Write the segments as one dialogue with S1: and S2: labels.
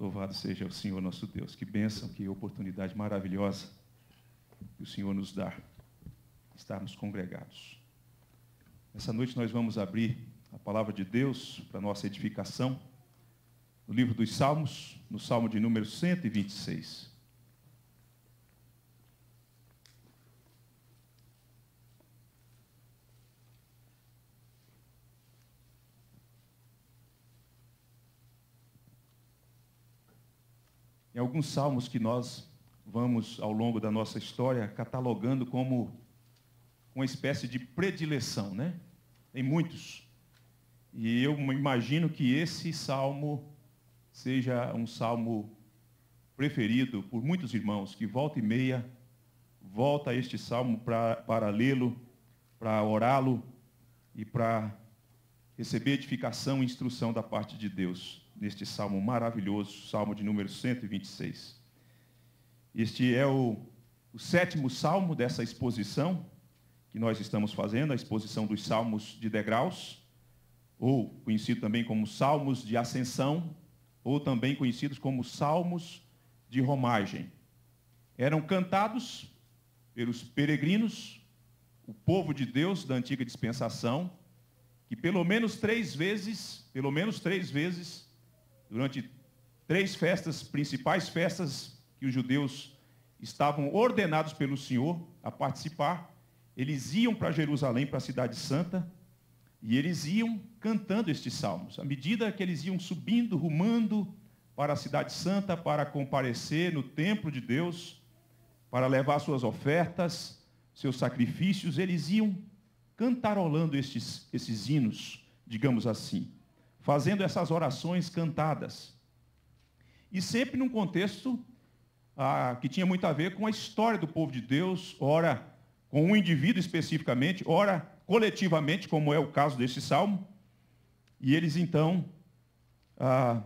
S1: Louvado seja o Senhor nosso Deus. Que bênção, que oportunidade maravilhosa que o Senhor nos dá estarmos congregados. Essa noite nós vamos abrir a palavra de Deus para nossa edificação no livro dos Salmos, no Salmo de número 126. alguns salmos que nós vamos, ao longo da nossa história, catalogando como uma espécie de predileção, né? Tem muitos. E eu imagino que esse salmo seja um salmo preferido por muitos irmãos que volta e meia volta a este salmo pra, para lê-lo, para orá-lo e para receber edificação e instrução da parte de Deus neste salmo maravilhoso, salmo de número 126. Este é o, o sétimo salmo dessa exposição que nós estamos fazendo, a exposição dos salmos de degraus, ou conhecido também como salmos de ascensão, ou também conhecidos como salmos de romagem. Eram cantados pelos peregrinos, o povo de Deus da antiga dispensação, que pelo menos três vezes, pelo menos três vezes, durante três festas, principais festas que os judeus estavam ordenados pelo Senhor a participar, eles iam para Jerusalém, para a Cidade Santa, e eles iam cantando estes salmos. À medida que eles iam subindo, rumando para a Cidade Santa, para comparecer no templo de Deus, para levar suas ofertas, seus sacrifícios, eles iam cantarolando estes, esses hinos, digamos assim fazendo essas orações cantadas. E sempre num contexto ah, que tinha muito a ver com a história do povo de Deus, ora com um indivíduo especificamente, ora coletivamente, como é o caso deste salmo. E eles então ah,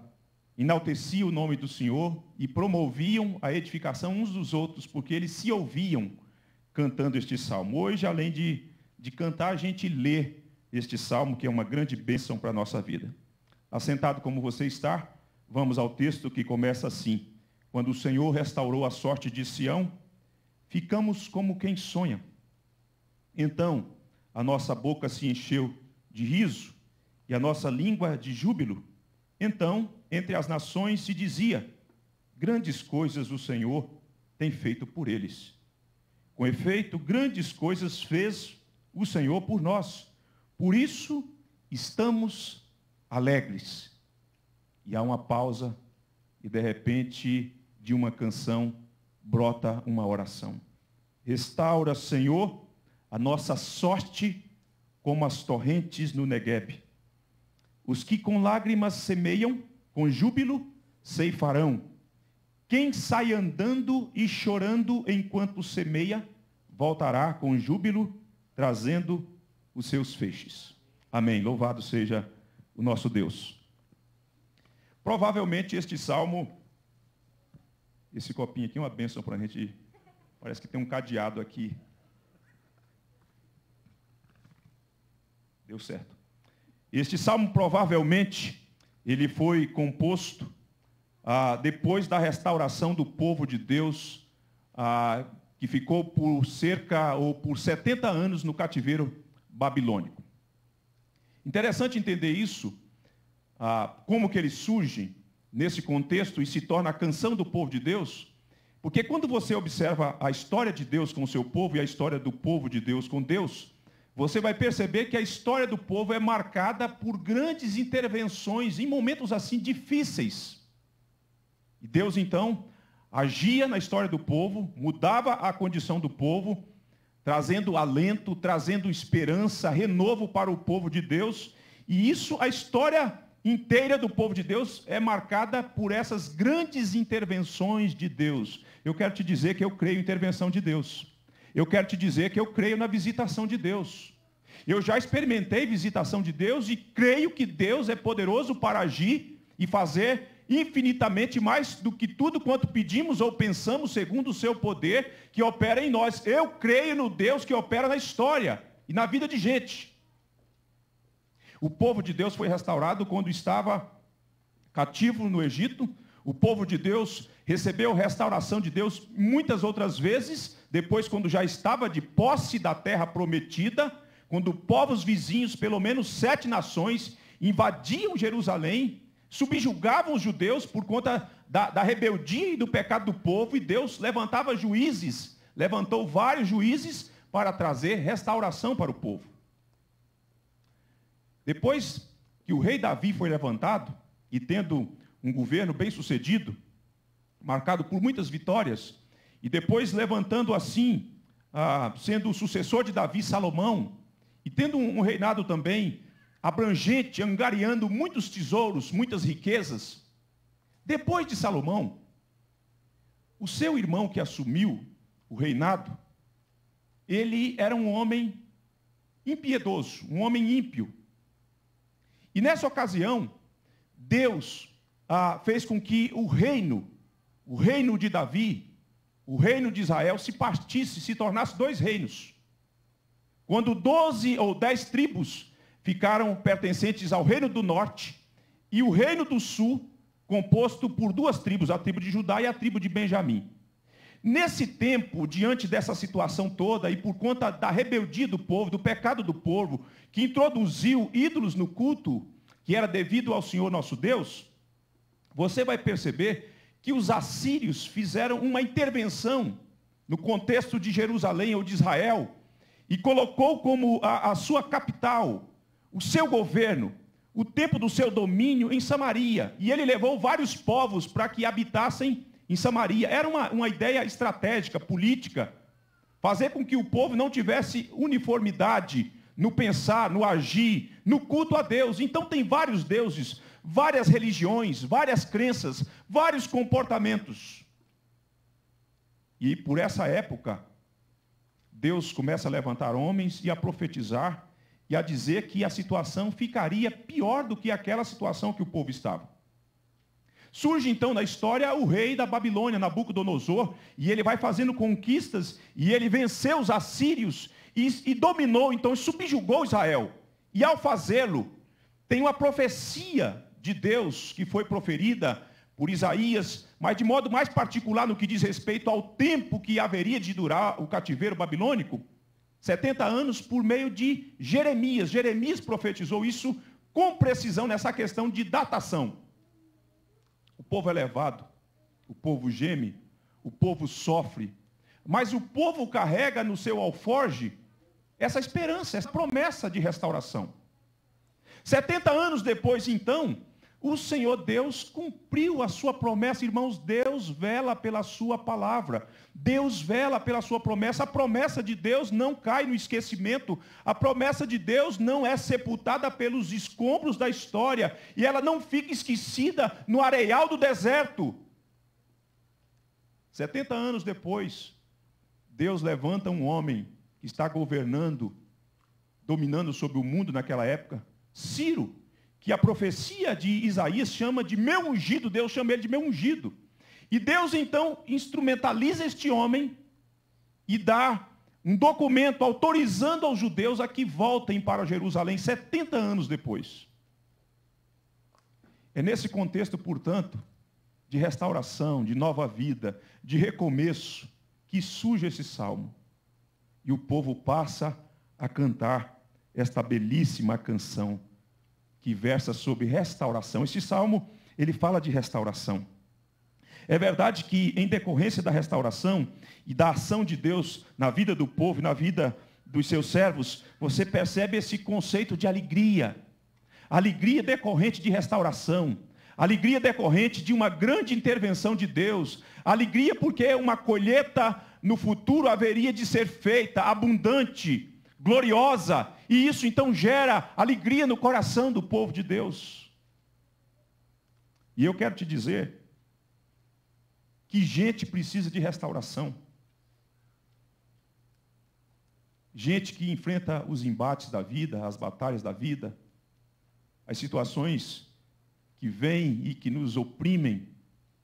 S1: enalteciam o nome do Senhor e promoviam a edificação uns dos outros, porque eles se ouviam cantando este salmo. Hoje, além de, de cantar, a gente lê este salmo, que é uma grande bênção para a nossa vida. Assentado como você está, vamos ao texto que começa assim: Quando o Senhor restaurou a sorte de Sião, ficamos como quem sonha. Então, a nossa boca se encheu de riso e a nossa língua de júbilo. Então, entre as nações se dizia: Grandes coisas o Senhor tem feito por eles. Com efeito, grandes coisas fez o Senhor por nós. Por isso, estamos alegres. E há uma pausa, e de repente, de uma canção, brota uma oração. Restaura, Senhor, a nossa sorte como as torrentes no Negueb. Os que com lágrimas semeiam, com júbilo ceifarão. Quem sai andando e chorando enquanto semeia, voltará com júbilo, trazendo os seus feixes. Amém. Louvado seja o nosso Deus. Provavelmente este salmo, esse copinho aqui é uma bênção para a gente. Parece que tem um cadeado aqui. Deu certo. Este salmo provavelmente ele foi composto ah, depois da restauração do povo de Deus, ah, que ficou por cerca ou por 70 anos no cativeiro babilônico. Interessante entender isso, ah, como que ele surge nesse contexto e se torna a canção do povo de Deus, porque quando você observa a história de Deus com o seu povo e a história do povo de Deus com Deus, você vai perceber que a história do povo é marcada por grandes intervenções em momentos assim difíceis. E Deus então agia na história do povo, mudava a condição do povo, trazendo alento, trazendo esperança, renovo para o povo de Deus. E isso, a história inteira do povo de Deus é marcada por essas grandes intervenções de Deus. Eu quero te dizer que eu creio em intervenção de Deus. Eu quero te dizer que eu creio na visitação de Deus. Eu já experimentei visitação de Deus e creio que Deus é poderoso para agir e fazer infinitamente mais do que tudo quanto pedimos ou pensamos, segundo o seu poder que opera em nós. Eu creio no Deus que opera na história e na vida de gente. O povo de Deus foi restaurado quando estava cativo no Egito. O povo de Deus recebeu restauração de Deus muitas outras vezes, depois, quando já estava de posse da terra prometida, quando povos vizinhos, pelo menos sete nações, invadiam Jerusalém subjugavam os judeus por conta da, da rebeldia e do pecado do povo, e Deus levantava juízes, levantou vários juízes para trazer restauração para o povo. Depois que o rei Davi foi levantado, e tendo um governo bem sucedido, marcado por muitas vitórias, e depois levantando assim, ah, sendo o sucessor de Davi, Salomão, e tendo um reinado também abrangente, angariando muitos tesouros, muitas riquezas. Depois de Salomão, o seu irmão que assumiu o reinado, ele era um homem impiedoso, um homem ímpio. E nessa ocasião, Deus ah, fez com que o reino, o reino de Davi, o reino de Israel, se partisse, se tornasse dois reinos. Quando doze ou dez tribos ficaram pertencentes ao reino do norte e o reino do sul, composto por duas tribos, a tribo de Judá e a tribo de Benjamim. Nesse tempo, diante dessa situação toda e por conta da rebeldia do povo, do pecado do povo, que introduziu ídolos no culto, que era devido ao Senhor nosso Deus, você vai perceber que os assírios fizeram uma intervenção no contexto de Jerusalém ou de Israel e colocou como a, a sua capital o seu governo, o tempo do seu domínio em Samaria. E ele levou vários povos para que habitassem em Samaria. Era uma, uma ideia estratégica, política, fazer com que o povo não tivesse uniformidade no pensar, no agir, no culto a Deus. Então tem vários deuses, várias religiões, várias crenças, vários comportamentos. E por essa época, Deus começa a levantar homens e a profetizar a dizer que a situação ficaria pior do que aquela situação que o povo estava. Surge então na história o rei da Babilônia, Nabucodonosor, e ele vai fazendo conquistas, e ele venceu os assírios e, e dominou, então subjugou Israel. E ao fazê-lo, tem uma profecia de Deus que foi proferida por Isaías, mas de modo mais particular no que diz respeito ao tempo que haveria de durar o cativeiro babilônico, 70 anos por meio de Jeremias. Jeremias profetizou isso com precisão nessa questão de datação. O povo é levado, o povo geme, o povo sofre, mas o povo carrega no seu alforge essa esperança, essa promessa de restauração. 70 anos depois, então, o Senhor Deus cumpriu a sua promessa, irmãos. Deus vela pela sua palavra. Deus vela pela sua promessa. A promessa de Deus não cai no esquecimento. A promessa de Deus não é sepultada pelos escombros da história. E ela não fica esquecida no areal do deserto. 70 anos depois, Deus levanta um homem que está governando, dominando sobre o mundo naquela época, Ciro que a profecia de Isaías chama de meu ungido, Deus chama ele de meu ungido. E Deus então instrumentaliza este homem e dá um documento autorizando aos judeus a que voltem para Jerusalém 70 anos depois. É nesse contexto, portanto, de restauração, de nova vida, de recomeço, que surge esse salmo. E o povo passa a cantar esta belíssima canção que versa sobre restauração. Este salmo, ele fala de restauração. É verdade que, em decorrência da restauração e da ação de Deus na vida do povo e na vida dos seus servos, você percebe esse conceito de alegria. Alegria decorrente de restauração. Alegria decorrente de uma grande intervenção de Deus. Alegria porque uma colheita no futuro haveria de ser feita, abundante, gloriosa, e isso então gera alegria no coração do povo de Deus. E eu quero te dizer que gente precisa de restauração. Gente que enfrenta os embates da vida, as batalhas da vida, as situações que vêm e que nos oprimem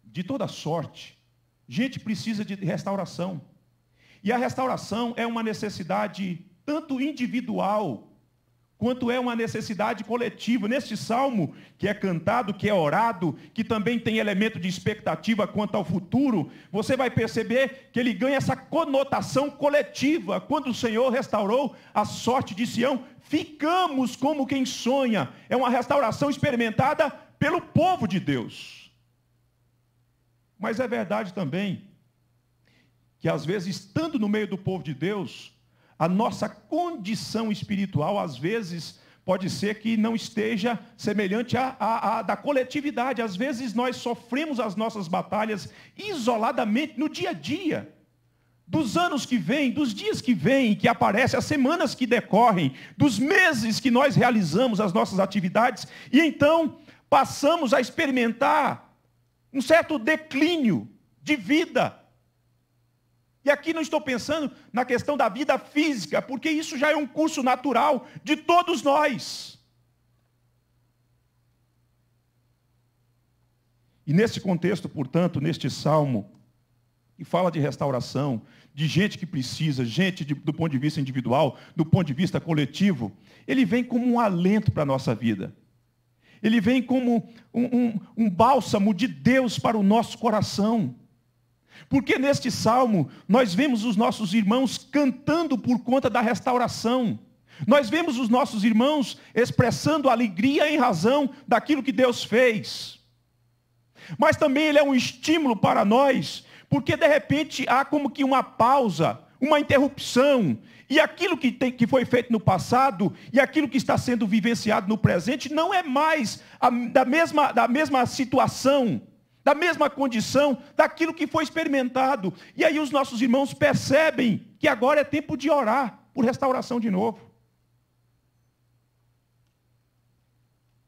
S1: de toda sorte. Gente precisa de restauração. E a restauração é uma necessidade tanto individual quanto é uma necessidade coletiva. Neste salmo, que é cantado, que é orado, que também tem elemento de expectativa quanto ao futuro, você vai perceber que ele ganha essa conotação coletiva. Quando o Senhor restaurou a sorte de Sião, ficamos como quem sonha. É uma restauração experimentada pelo povo de Deus. Mas é verdade também que às vezes, estando no meio do povo de Deus, a nossa condição espiritual, às vezes, pode ser que não esteja semelhante à, à, à, da coletividade. Às vezes nós sofremos as nossas batalhas isoladamente no dia a dia. Dos anos que vêm, dos dias que vêm, que aparecem, as semanas que decorrem, dos meses que nós realizamos as nossas atividades, e então passamos a experimentar um certo declínio de vida, e aqui não estou pensando na questão da vida física, porque isso já é um curso natural de todos nós. E nesse contexto, portanto, neste salmo, que fala de restauração, de gente que precisa, gente de, do ponto de vista individual, do ponto de vista coletivo, ele vem como um alento para a nossa vida. Ele vem como um, um, um bálsamo de Deus para o nosso coração. Porque neste salmo nós vemos os nossos irmãos cantando por conta da restauração. Nós vemos os nossos irmãos expressando alegria em razão daquilo que Deus fez. Mas também ele é um estímulo para nós, porque de repente há como que uma pausa, uma interrupção, e aquilo que, tem, que foi feito no passado e aquilo que está sendo vivenciado no presente não é mais a, da, mesma, da mesma situação, da mesma condição, daquilo que foi experimentado. E aí os nossos irmãos percebem que agora é tempo de orar por restauração de novo.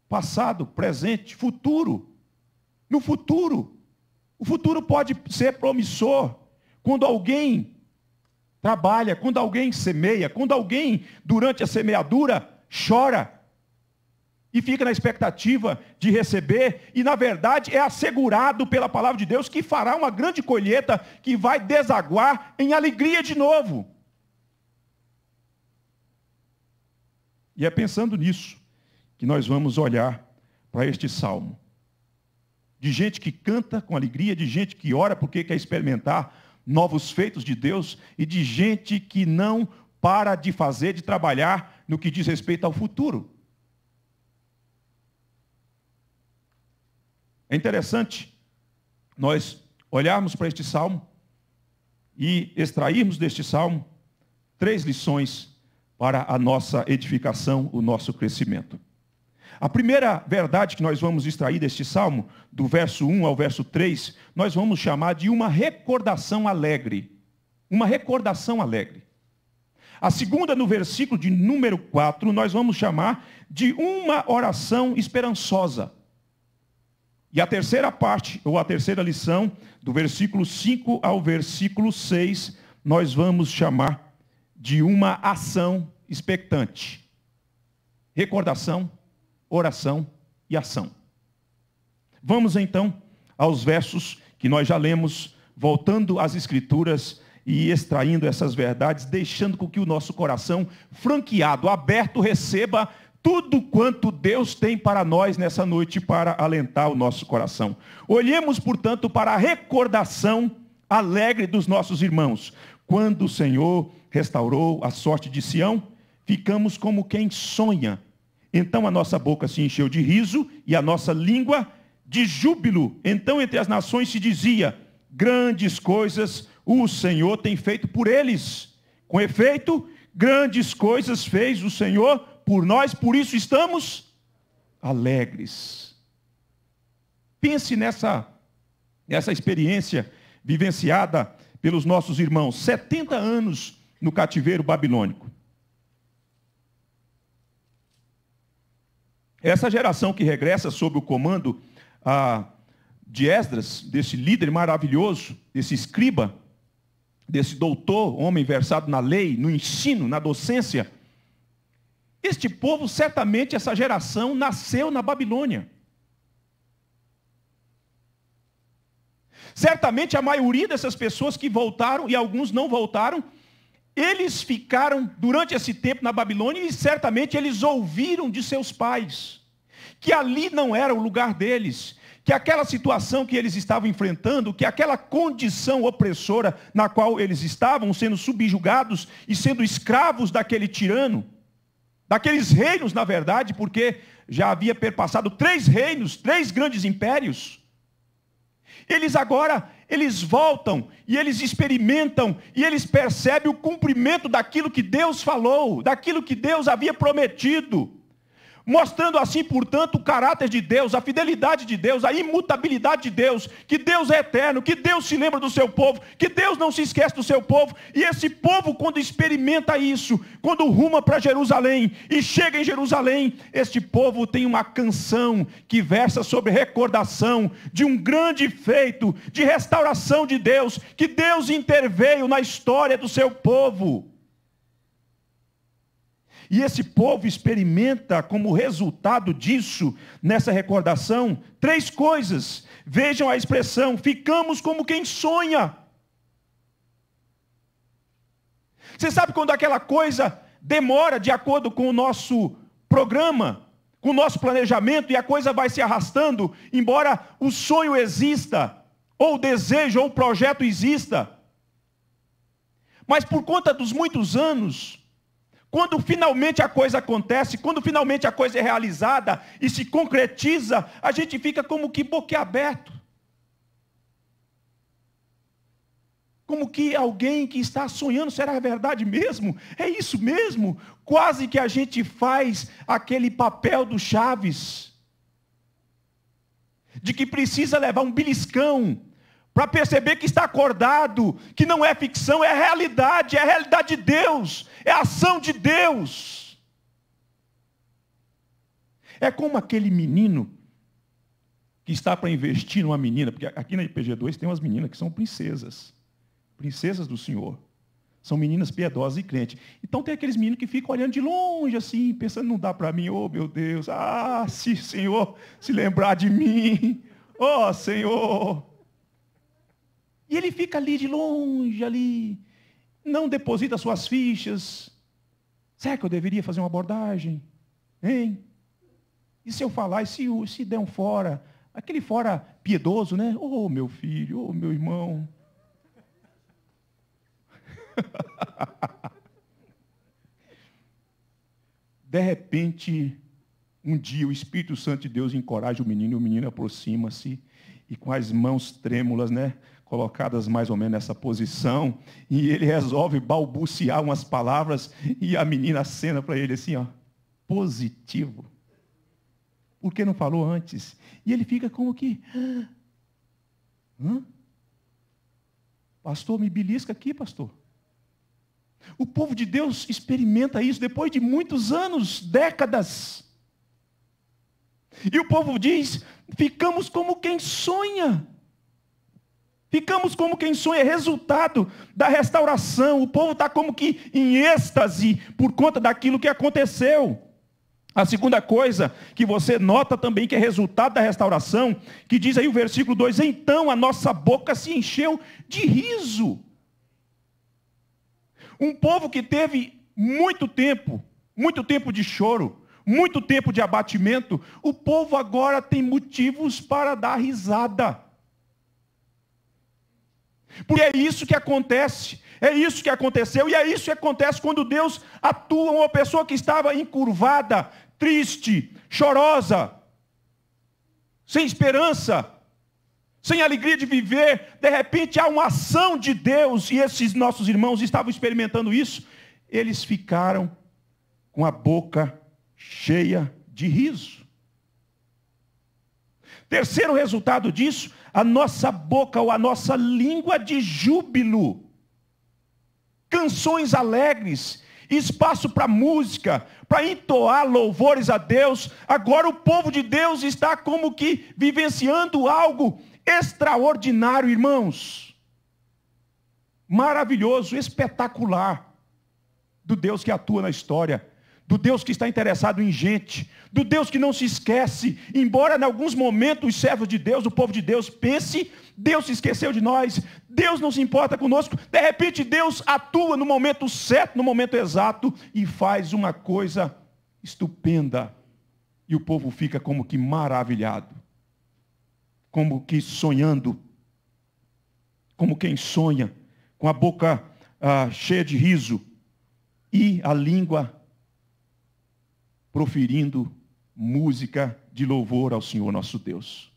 S1: Passado, presente, futuro. No futuro, o futuro pode ser promissor quando alguém trabalha, quando alguém semeia, quando alguém, durante a semeadura, chora, e fica na expectativa de receber, e na verdade é assegurado pela palavra de Deus que fará uma grande colheita que vai desaguar em alegria de novo. E é pensando nisso que nós vamos olhar para este salmo. De gente que canta com alegria, de gente que ora porque quer experimentar novos feitos de Deus e de gente que não para de fazer, de trabalhar no que diz respeito ao futuro. É interessante nós olharmos para este salmo e extrairmos deste salmo três lições para a nossa edificação, o nosso crescimento. A primeira verdade que nós vamos extrair deste salmo, do verso 1 ao verso 3, nós vamos chamar de uma recordação alegre. Uma recordação alegre. A segunda, no versículo de número 4, nós vamos chamar de uma oração esperançosa. E a terceira parte, ou a terceira lição, do versículo 5 ao versículo 6, nós vamos chamar de uma ação expectante. Recordação, oração e ação. Vamos então aos versos que nós já lemos, voltando às Escrituras e extraindo essas verdades, deixando com que o nosso coração franqueado, aberto, receba tudo quanto Deus tem para nós nessa noite para alentar o nosso coração. Olhemos, portanto, para a recordação alegre dos nossos irmãos. Quando o Senhor restaurou a sorte de Sião, ficamos como quem sonha. Então a nossa boca se encheu de riso e a nossa língua de júbilo. Então entre as nações se dizia: grandes coisas o Senhor tem feito por eles. Com efeito, grandes coisas fez o Senhor por nós, por isso estamos alegres. Pense nessa, nessa experiência vivenciada pelos nossos irmãos, 70 anos no cativeiro babilônico. Essa geração que regressa sob o comando ah, de Esdras, desse líder maravilhoso, desse escriba, desse doutor, homem versado na lei, no ensino, na docência, este povo, certamente, essa geração, nasceu na Babilônia. Certamente a maioria dessas pessoas que voltaram, e alguns não voltaram, eles ficaram durante esse tempo na Babilônia e certamente eles ouviram de seus pais que ali não era o lugar deles, que aquela situação que eles estavam enfrentando, que aquela condição opressora na qual eles estavam, sendo subjugados e sendo escravos daquele tirano, daqueles reinos, na verdade, porque já havia perpassado três reinos, três grandes impérios. Eles agora, eles voltam e eles experimentam e eles percebem o cumprimento daquilo que Deus falou, daquilo que Deus havia prometido. Mostrando assim, portanto, o caráter de Deus, a fidelidade de Deus, a imutabilidade de Deus, que Deus é eterno, que Deus se lembra do seu povo, que Deus não se esquece do seu povo, e esse povo, quando experimenta isso, quando ruma para Jerusalém e chega em Jerusalém, este povo tem uma canção que versa sobre recordação de um grande feito, de restauração de Deus, que Deus interveio na história do seu povo. E esse povo experimenta, como resultado disso, nessa recordação, três coisas. Vejam a expressão: ficamos como quem sonha. Você sabe quando aquela coisa demora de acordo com o nosso programa, com o nosso planejamento, e a coisa vai se arrastando, embora o sonho exista, ou o desejo, ou o projeto exista. Mas por conta dos muitos anos, quando finalmente a coisa acontece, quando finalmente a coisa é realizada e se concretiza, a gente fica como que boquiaberto. Como que alguém que está sonhando, será verdade mesmo? É isso mesmo? Quase que a gente faz aquele papel do Chaves, de que precisa levar um beliscão para perceber que está acordado, que não é ficção, é realidade, é a realidade de Deus, é a ação de Deus. É como aquele menino que está para investir numa menina, porque aqui na IPG2 tem umas meninas que são princesas, princesas do Senhor. São meninas piedosas e crentes. Então tem aqueles meninos que ficam olhando de longe assim, pensando, não dá para mim, oh meu Deus, ah, se Senhor se lembrar de mim, oh Senhor, e ele fica ali de longe, ali, não deposita suas fichas. Será que eu deveria fazer uma abordagem? Hein? E se eu falar, e se, se der um fora? Aquele fora piedoso, né? Ô oh, meu filho, ô oh, meu irmão. de repente, um dia o Espírito Santo de Deus encoraja o menino, e o menino aproxima-se e com as mãos trêmulas, né? colocadas mais ou menos nessa posição, e ele resolve balbuciar umas palavras e a menina acena para ele assim, ó, positivo. Por que não falou antes? E ele fica como que, Hã? pastor, me belisca aqui, pastor. O povo de Deus experimenta isso depois de muitos anos, décadas. E o povo diz: ficamos como quem sonha. Ficamos como quem sonha, é resultado da restauração. O povo está como que em êxtase por conta daquilo que aconteceu. A segunda coisa que você nota também que é resultado da restauração, que diz aí o versículo 2: Então a nossa boca se encheu de riso. Um povo que teve muito tempo, muito tempo de choro, muito tempo de abatimento, o povo agora tem motivos para dar risada. Porque é isso que acontece, é isso que aconteceu, e é isso que acontece quando Deus atua uma pessoa que estava encurvada, triste, chorosa, sem esperança, sem alegria de viver. De repente há uma ação de Deus, e esses nossos irmãos estavam experimentando isso. Eles ficaram com a boca cheia de riso. Terceiro resultado disso a nossa boca ou a nossa língua de júbilo, canções alegres, espaço para música, para entoar louvores a Deus. Agora o povo de Deus está como que vivenciando algo extraordinário, irmãos. Maravilhoso, espetacular do Deus que atua na história do Deus que está interessado em gente, do Deus que não se esquece, embora em alguns momentos os servos de Deus, o povo de Deus, pense, Deus se esqueceu de nós, Deus não se importa conosco, de repente Deus atua no momento certo, no momento exato, e faz uma coisa estupenda. E o povo fica como que maravilhado, como que sonhando, como quem sonha, com a boca ah, cheia de riso e a língua proferindo música de louvor ao Senhor nosso Deus.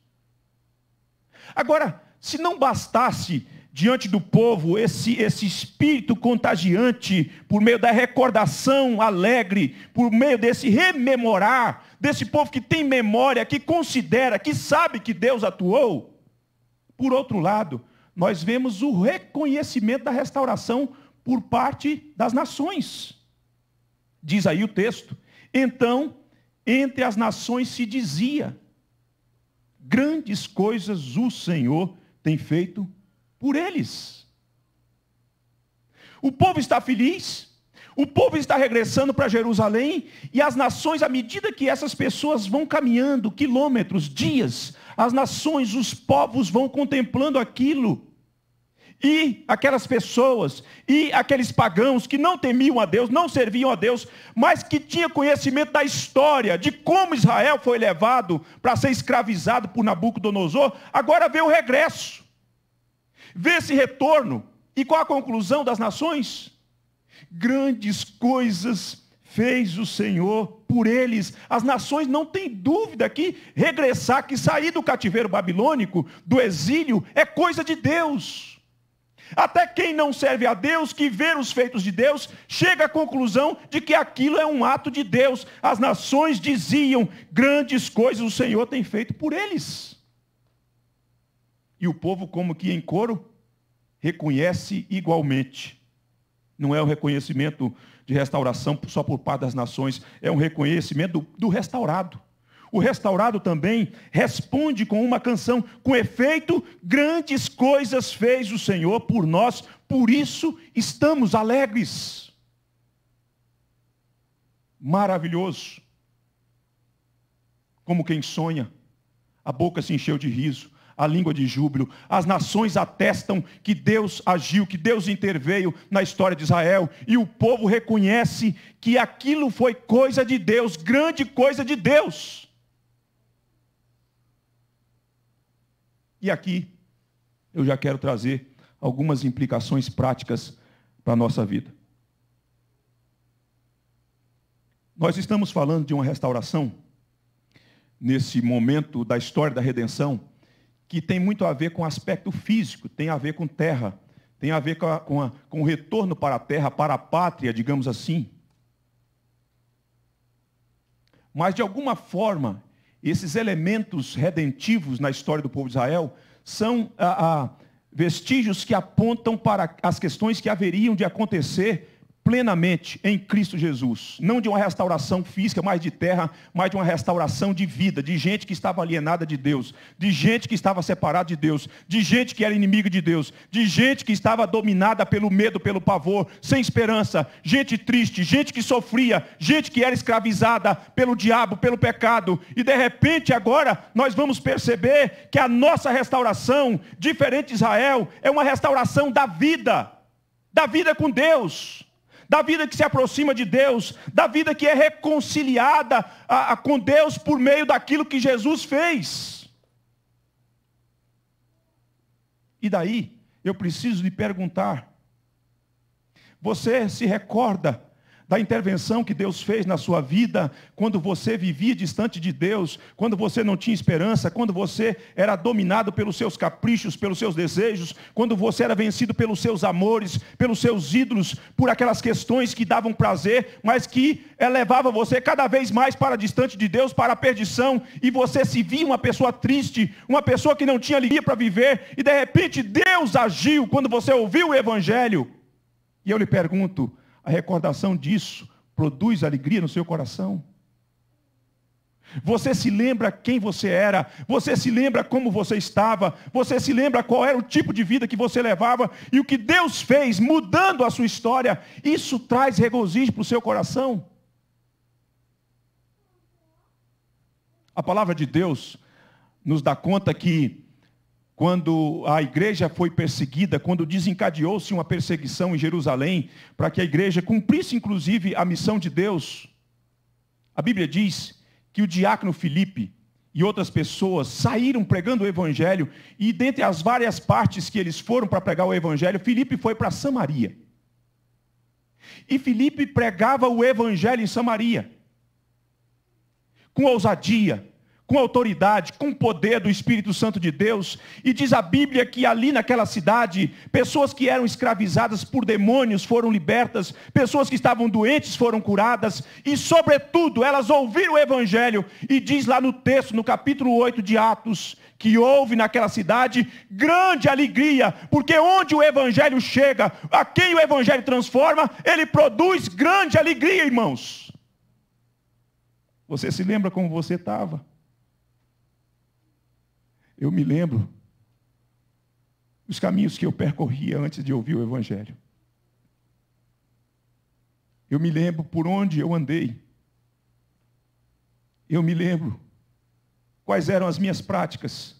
S1: Agora, se não bastasse diante do povo esse, esse espírito contagiante, por meio da recordação alegre, por meio desse rememorar, desse povo que tem memória, que considera, que sabe que Deus atuou. Por outro lado, nós vemos o reconhecimento da restauração por parte das nações. Diz aí o texto: então, entre as nações se dizia: grandes coisas o Senhor tem feito por eles. O povo está feliz, o povo está regressando para Jerusalém, e as nações, à medida que essas pessoas vão caminhando quilômetros, dias, as nações, os povos vão contemplando aquilo e aquelas pessoas, e aqueles pagãos que não temiam a Deus, não serviam a Deus, mas que tinha conhecimento da história, de como Israel foi levado para ser escravizado por Nabucodonosor, agora vê o regresso, vê esse retorno, e qual a conclusão das nações? Grandes coisas fez o Senhor por eles. As nações não têm dúvida que regressar, que sair do cativeiro babilônico, do exílio, é coisa de Deus. Até quem não serve a Deus, que vê os feitos de Deus, chega à conclusão de que aquilo é um ato de Deus. As nações diziam: grandes coisas o Senhor tem feito por eles. E o povo, como que em coro, reconhece igualmente. Não é o reconhecimento de restauração só por parte das nações, é um reconhecimento do, do restaurado o restaurado também responde com uma canção: com efeito, grandes coisas fez o Senhor por nós, por isso estamos alegres. Maravilhoso. Como quem sonha, a boca se encheu de riso, a língua de júbilo. As nações atestam que Deus agiu, que Deus interveio na história de Israel, e o povo reconhece que aquilo foi coisa de Deus, grande coisa de Deus. E aqui eu já quero trazer algumas implicações práticas para a nossa vida. Nós estamos falando de uma restauração, nesse momento da história da redenção, que tem muito a ver com o aspecto físico, tem a ver com terra, tem a ver com, a, com, a, com, o retorno para a terra, para a pátria, digamos assim. Mas, de alguma forma, esses elementos redentivos na história do povo de Israel são ah, ah, vestígios que apontam para as questões que haveriam de acontecer plenamente em Cristo Jesus, não de uma restauração física, mas de terra, mas de uma restauração de vida, de gente que estava alienada de Deus, de gente que estava separada de Deus, de gente que era inimiga de Deus, de gente que estava dominada pelo medo, pelo pavor, sem esperança, gente triste, gente que sofria, gente que era escravizada pelo diabo, pelo pecado, e de repente agora nós vamos perceber que a nossa restauração, diferente de Israel, é uma restauração da vida, da vida com Deus da vida que se aproxima de Deus, da vida que é reconciliada a, a, com Deus por meio daquilo que Jesus fez. E daí, eu preciso lhe perguntar: você se recorda da intervenção que Deus fez na sua vida, quando você vivia distante de Deus, quando você não tinha esperança, quando você era dominado pelos seus caprichos, pelos seus desejos, quando você era vencido pelos seus amores, pelos seus ídolos, por aquelas questões que davam prazer, mas que elevava você cada vez mais para distante de Deus, para a perdição, e você se via uma pessoa triste, uma pessoa que não tinha alegria para viver, e de repente Deus agiu quando você ouviu o evangelho. E eu lhe pergunto, a recordação disso produz alegria no seu coração? Você se lembra quem você era, você se lembra como você estava, você se lembra qual era o tipo de vida que você levava e o que Deus fez mudando a sua história. Isso traz regozijo para o seu coração? A palavra de Deus nos dá conta que quando a igreja foi perseguida, quando desencadeou-se uma perseguição em Jerusalém, para que a igreja cumprisse inclusive a missão de Deus, a Bíblia diz que o diácono Filipe e outras pessoas saíram pregando o evangelho, e dentre as várias partes que eles foram para pregar o evangelho, Filipe foi para Samaria. E Filipe pregava o evangelho em Samaria, com ousadia, com autoridade, com poder do Espírito Santo de Deus, e diz a Bíblia que ali naquela cidade, pessoas que eram escravizadas por demônios foram libertas, pessoas que estavam doentes foram curadas, e sobretudo elas ouviram o Evangelho, e diz lá no texto, no capítulo 8 de Atos, que houve naquela cidade grande alegria, porque onde o Evangelho chega, a quem o Evangelho transforma, ele produz grande alegria, irmãos. Você se lembra como você estava? Eu me lembro dos caminhos que eu percorria antes de ouvir o Evangelho. Eu me lembro por onde eu andei. Eu me lembro quais eram as minhas práticas.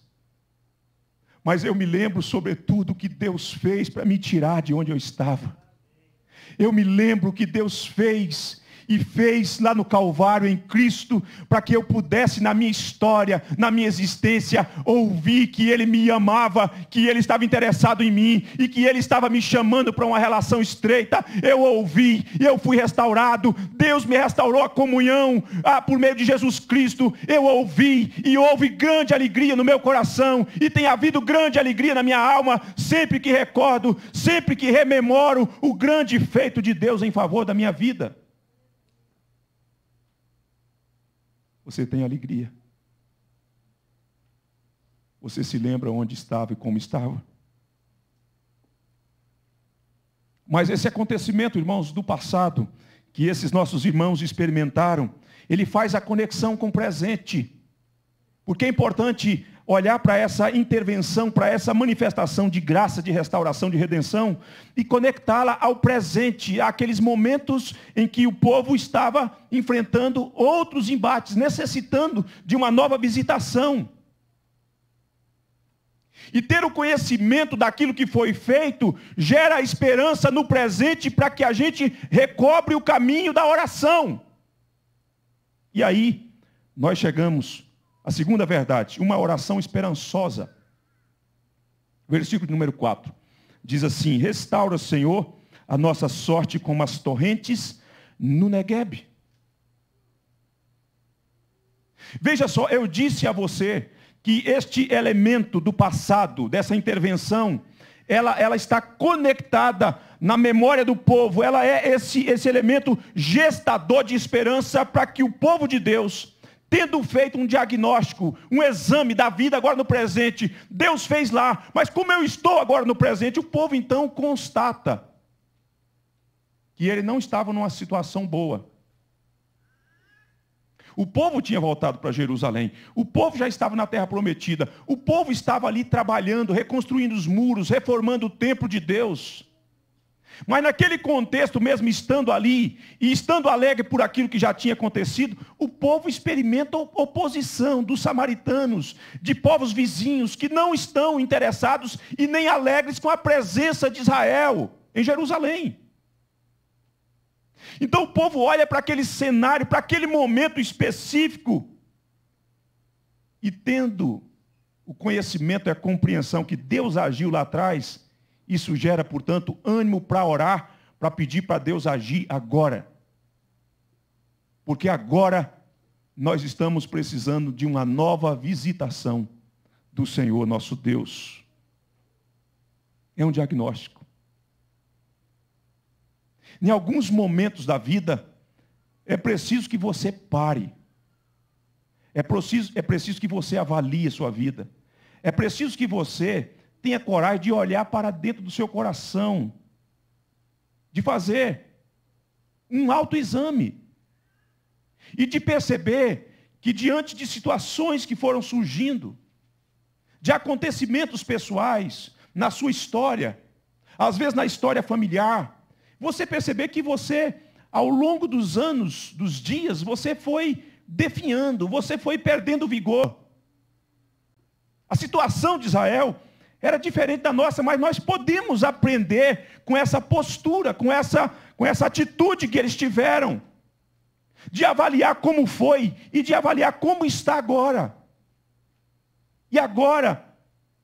S1: Mas eu me lembro, sobretudo, o que Deus fez para me tirar de onde eu estava. Eu me lembro o que Deus fez e fez lá no Calvário em Cristo, para que eu pudesse, na minha história, na minha existência, ouvir que Ele me amava, que Ele estava interessado em mim e que Ele estava me chamando para uma relação estreita. Eu ouvi, eu fui restaurado, Deus me restaurou a comunhão ah, por meio de Jesus Cristo. Eu ouvi e houve grande alegria no meu coração e tem havido grande alegria na minha alma sempre que recordo, sempre que rememoro o grande feito de Deus em favor da minha vida. você tem alegria. Você se lembra onde estava e como estava? Mas esse acontecimento, irmãos, do passado, que esses nossos irmãos experimentaram, ele faz a conexão com o presente. Porque é importante olhar para essa intervenção, para essa manifestação de graça, de restauração, de redenção, e conectá-la ao presente, àqueles momentos em que o povo estava enfrentando outros embates, necessitando de uma nova visitação. E ter o conhecimento daquilo que foi feito gera esperança no presente para que a gente recobre o caminho da oração. E aí, nós chegamos a segunda verdade, uma oração esperançosa. Versículo número 4. Diz assim: Restaura, Senhor, a nossa sorte como as torrentes no Negueb. Veja só, eu disse a você que este elemento do passado, dessa intervenção, ela, ela está conectada na memória do povo, ela é esse, esse elemento gestador de esperança para que o povo de Deus tendo feito um diagnóstico, um exame da vida agora no presente, Deus fez lá, mas como eu estou agora no presente, o povo então constata que ele não estava numa situação boa. O povo tinha voltado para Jerusalém, o povo já estava na terra prometida, o povo estava ali trabalhando, reconstruindo os muros, reformando o templo de Deus. Mas naquele contexto, mesmo estando ali e estando alegre por aquilo que já tinha acontecido, o povo experimenta oposição dos samaritanos, de povos vizinhos que não estão interessados e nem alegres com a presença de Israel em Jerusalém. Então o povo olha para aquele cenário, para aquele momento específico, e tendo o conhecimento e a compreensão que Deus agiu lá atrás, isso gera, portanto, ânimo para orar, para pedir para Deus agir agora. Porque agora nós estamos precisando de uma nova visitação do Senhor nosso Deus. É um diagnóstico. Em alguns momentos da vida, é preciso que você pare. É preciso, é preciso que você avalie a sua vida. É preciso que você Tenha coragem de olhar para dentro do seu coração, de fazer um autoexame e de perceber que diante de situações que foram surgindo, de acontecimentos pessoais na sua história, às vezes na história familiar, você perceber que você, ao longo dos anos, dos dias, você foi definhando, você foi perdendo vigor. A situação de Israel era diferente da nossa, mas nós podemos aprender com essa postura, com essa, com essa atitude que eles tiveram, de avaliar como foi e de avaliar como está agora. E agora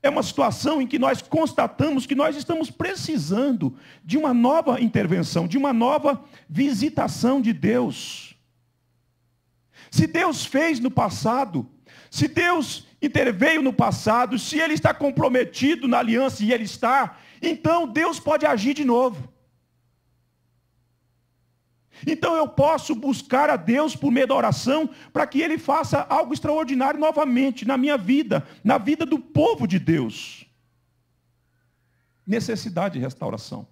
S1: é uma situação em que nós constatamos que nós estamos precisando de uma nova intervenção, de uma nova visitação de Deus. Se Deus fez no passado, se Deus interveio no passado, se ele está comprometido na aliança e ele está, então Deus pode agir de novo. Então eu posso buscar a Deus por meio da oração para que ele faça algo extraordinário novamente na minha vida, na vida do povo de Deus. Necessidade de restauração.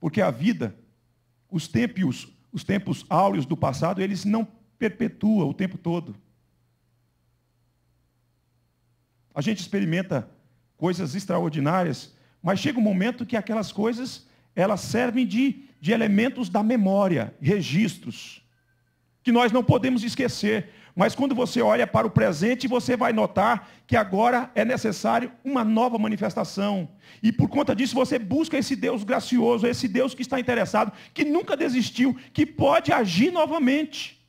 S1: Porque a vida, os tempos os tempos áureos do passado, eles não perpetua o tempo todo. A gente experimenta coisas extraordinárias, mas chega um momento que aquelas coisas elas servem de, de elementos da memória, registros, que nós não podemos esquecer. Mas quando você olha para o presente, você vai notar que agora é necessário uma nova manifestação. E por conta disso, você busca esse Deus gracioso, esse Deus que está interessado, que nunca desistiu, que pode agir novamente.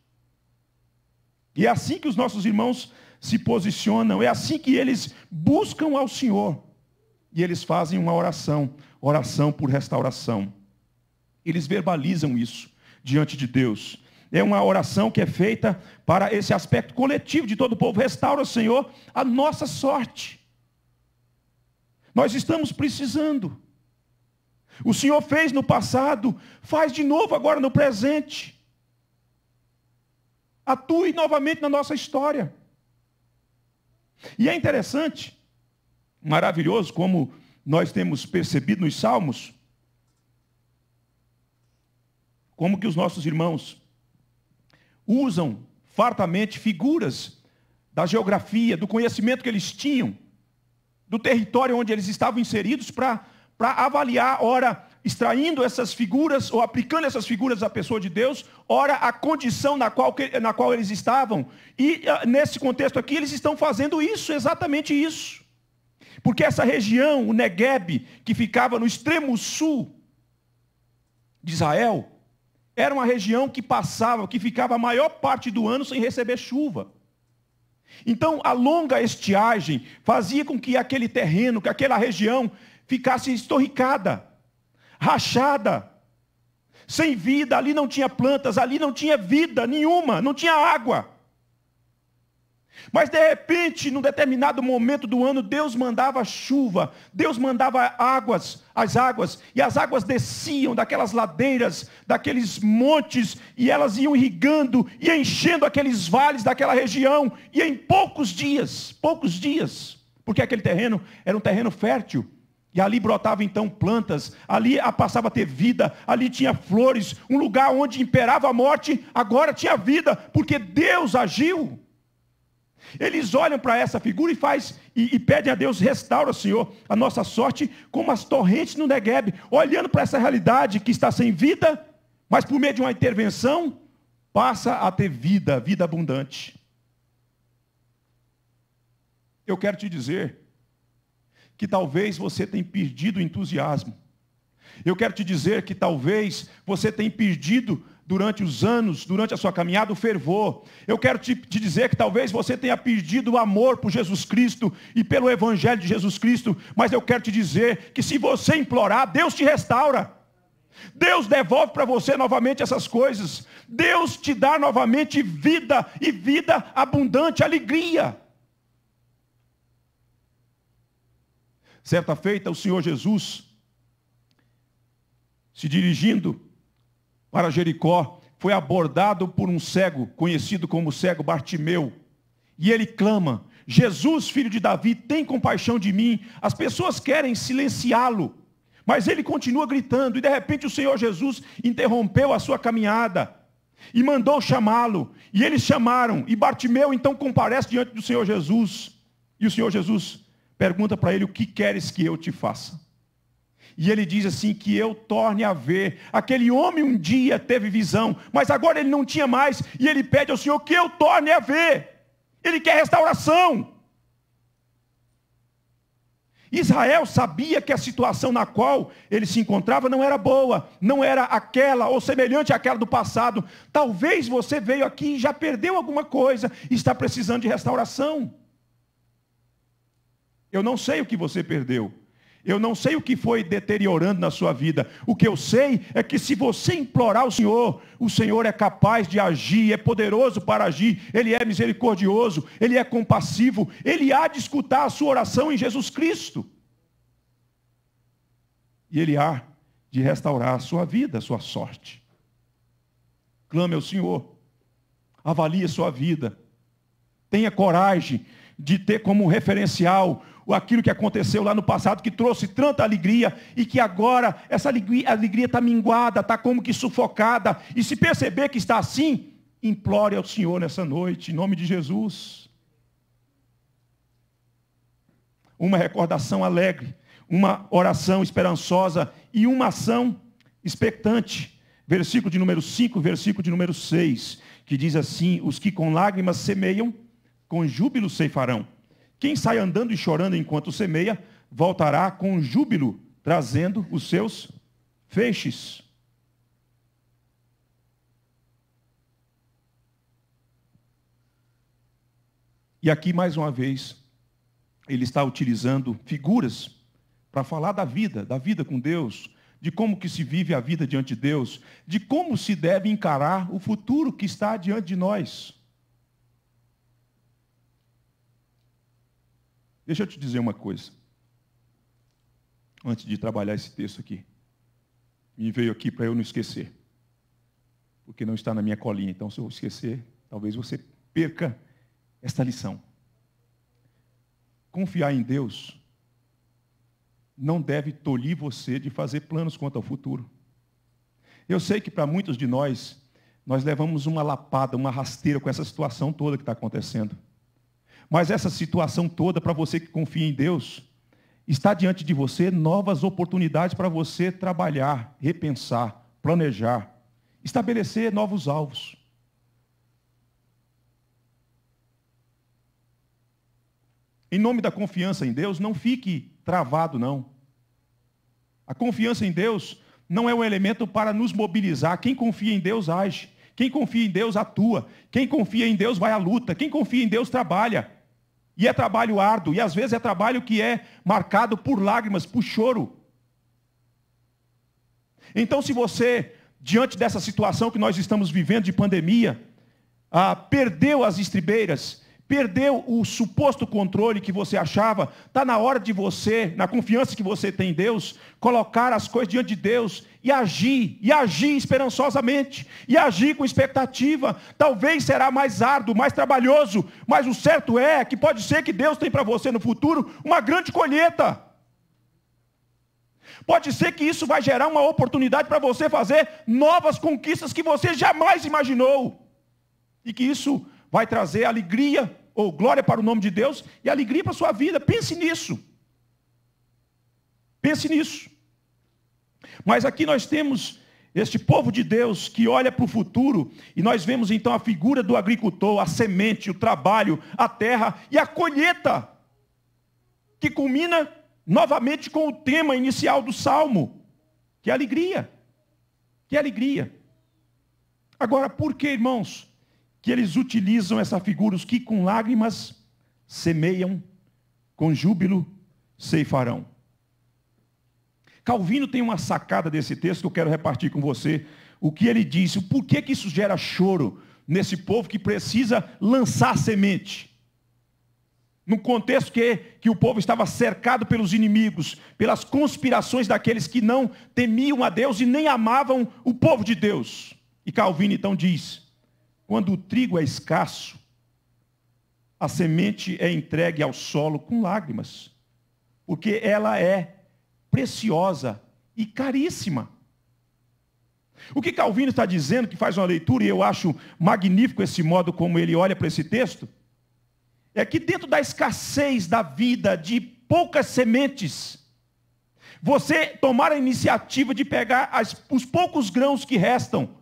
S1: E é assim que os nossos irmãos se posicionam, é assim que eles buscam ao Senhor. E eles fazem uma oração, oração por restauração. Eles verbalizam isso diante de Deus é uma oração que é feita para esse aspecto coletivo de todo o povo. Restaura, Senhor, a nossa sorte. Nós estamos precisando. O Senhor fez no passado, faz de novo agora no presente. Atue novamente na nossa história. E é interessante, maravilhoso, como nós temos percebido nos Salmos, como que os nossos irmãos usam fartamente figuras da geografia, do conhecimento que eles tinham, do território onde eles estavam inseridos, para avaliar, ora, extraindo essas figuras ou aplicando essas figuras à pessoa de Deus, ora a condição na qual, na qual eles estavam. E ah, nesse contexto aqui, eles estão fazendo isso, exatamente isso. Porque essa região, o Negueb, que ficava no extremo sul de Israel, era uma região que passava, que ficava a maior parte do ano sem receber chuva. Então, a longa estiagem fazia com que aquele terreno, que aquela região ficasse estorricada, rachada, sem vida, ali não tinha plantas, ali não tinha vida nenhuma, não tinha água. Mas de repente, num determinado momento do ano, Deus mandava chuva, Deus mandava águas, as águas, e as águas desciam daquelas ladeiras, daqueles montes, e elas iam irrigando e enchendo aqueles vales daquela região, e em poucos dias, poucos dias, porque aquele terreno era um terreno fértil. E ali brotavam então plantas, ali passava a ter vida, ali tinha flores, um lugar onde imperava a morte, agora tinha vida, porque Deus agiu. Eles olham para essa figura e faz e, e pedem a Deus, restaura, Senhor, a nossa sorte como as torrentes no Negueb, olhando para essa realidade que está sem vida, mas por meio de uma intervenção passa a ter vida, vida abundante. Eu quero te dizer que talvez você tenha perdido o entusiasmo. Eu quero te dizer que talvez você tenha perdido durante os anos, durante a sua caminhada, o fervor. Eu quero te, te dizer que talvez você tenha perdido o amor por Jesus Cristo e pelo Evangelho de Jesus Cristo, mas eu quero te dizer que se você implorar, Deus te restaura. Deus devolve para você novamente essas coisas. Deus te dá novamente vida e vida abundante, alegria. Certa feita, o Senhor Jesus, se dirigindo para Jericó, foi abordado por um cego, conhecido como cego Bartimeu, e ele clama: Jesus, filho de Davi, tem compaixão de mim. As pessoas querem silenciá-lo, mas ele continua gritando, e de repente o Senhor Jesus interrompeu a sua caminhada e mandou chamá-lo. E eles chamaram, e Bartimeu então comparece diante do Senhor Jesus. E o Senhor Jesus pergunta para ele: O que queres que eu te faça? E ele diz assim: que eu torne a ver. Aquele homem um dia teve visão, mas agora ele não tinha mais. E ele pede ao Senhor que eu torne a ver. Ele quer restauração. Israel sabia que a situação na qual ele se encontrava não era boa, não era aquela ou semelhante àquela do passado. Talvez você veio aqui e já perdeu alguma coisa e está precisando de restauração. Eu não sei o que você perdeu, eu não sei o que foi deteriorando na sua vida. O que eu sei é que se você implorar ao Senhor, o Senhor é capaz de agir, é poderoso para agir, ele é misericordioso, ele é compassivo, ele há de escutar a sua oração em Jesus Cristo. E ele há de restaurar a sua vida, a sua sorte. Clame ao Senhor. Avalie a sua vida. Tenha coragem de ter como referencial aquilo que aconteceu lá no passado, que trouxe tanta alegria e que agora essa alegria está minguada, está como que sufocada. E se perceber que está assim, implore ao Senhor nessa noite, em nome de Jesus. Uma recordação alegre, uma oração esperançosa e uma ação expectante. Versículo de número 5, versículo de número 6, que diz assim: Os que com lágrimas semeiam, com júbilo ceifarão. Quem sai andando e chorando enquanto semeia, voltará com júbilo, trazendo os seus feixes. E aqui, mais uma vez, ele está utilizando figuras para falar da vida, da vida com Deus, de como que se vive a vida diante de Deus, de como se deve encarar o futuro que está diante de nós. Deixa eu te dizer uma coisa. Antes de trabalhar esse texto aqui, me veio aqui para eu não esquecer. Porque não está na minha colinha. Então, se eu esquecer, talvez você perca esta lição. Confiar em Deus não deve tolir você de fazer planos quanto ao futuro. Eu sei que para muitos de nós, nós levamos uma lapada, uma rasteira com essa situação toda que está acontecendo. Mas essa situação toda, para você que confia em Deus, está diante de você novas oportunidades para você trabalhar, repensar, planejar, estabelecer novos alvos. Em nome da confiança em Deus, não fique travado, não. A confiança em Deus não é um elemento para nos mobilizar. Quem confia em Deus age. Quem confia em Deus atua. Quem confia em Deus vai à luta. Quem confia em Deus trabalha. E é trabalho árduo, e às vezes é trabalho que é marcado por lágrimas, por choro. Então, se você, diante dessa situação que nós estamos vivendo de pandemia, ah, perdeu as estribeiras, perdeu o suposto controle que você achava, está na hora de você, na confiança que você tem em Deus, colocar as coisas diante de Deus e agir, e agir esperançosamente, e agir com expectativa. Talvez será mais árduo, mais trabalhoso, mas o certo é que pode ser que Deus tem para você no futuro uma grande colheita. Pode ser que isso vai gerar uma oportunidade para você fazer novas conquistas que você jamais imaginou. E que isso vai trazer alegria ou glória para o nome de Deus e alegria para a sua vida. Pense nisso. Pense nisso. Mas aqui nós temos este povo de Deus que olha para o futuro e nós vemos então a figura do agricultor, a semente, o trabalho, a terra e a colheita, que culmina novamente com o tema inicial do salmo, que é alegria. Que alegria. Agora, por que, irmãos? que eles utilizam essa figura, os que com lágrimas semeiam, com júbilo ceifarão. Calvino tem uma sacada desse texto que eu quero repartir com você. O que ele disse, o porquê que isso gera choro nesse povo que precisa lançar semente. No contexto que, que o povo estava cercado pelos inimigos, pelas conspirações daqueles que não temiam a Deus e nem amavam o povo de Deus. E Calvino então diz: quando o trigo é escasso, a semente é entregue ao solo com lágrimas, porque ela é preciosa e caríssima. O que Calvino está dizendo, que faz uma leitura, e eu acho magnífico esse modo como ele olha para esse texto, é que dentro da escassez da vida de poucas sementes, você tomar a iniciativa de pegar as, os poucos grãos que restam